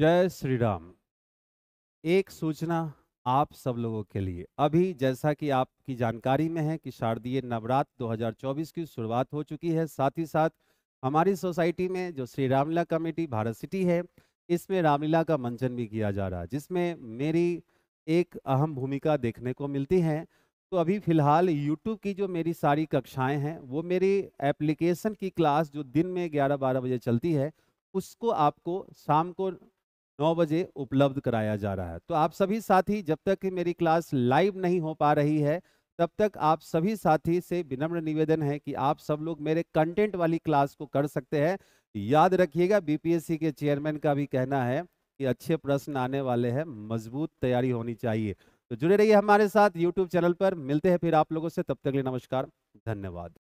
जय श्री राम एक सूचना आप सब लोगों के लिए अभी जैसा कि आपकी जानकारी में है कि शारदीय नवरात्र 2024 की शुरुआत हो चुकी है साथ ही साथ हमारी सोसाइटी में जो श्री रामलीला कमेटी भारत सिटी है इसमें रामलीला का मंचन भी किया जा रहा है जिसमें मेरी एक अहम भूमिका देखने को मिलती है तो अभी फिलहाल यूट्यूब की जो मेरी सारी कक्षाएँ हैं वो मेरी एप्लीकेशन की क्लास जो दिन में ग्यारह बारह बजे चलती है उसको आपको शाम को नौ बजे उपलब्ध कराया जा रहा है तो आप सभी साथी जब तक कि मेरी क्लास लाइव नहीं हो पा रही है तब तक आप सभी साथी से विनम्र निवेदन है कि आप सब लोग मेरे कंटेंट वाली क्लास को कर सकते हैं याद रखिएगा बीपीएससी के चेयरमैन का भी कहना है कि अच्छे प्रश्न आने वाले हैं मजबूत तैयारी होनी चाहिए तो जुड़े रहिए हमारे साथ यूट्यूब चैनल पर मिलते हैं फिर आप लोगों से तब तक लिए नमस्कार धन्यवाद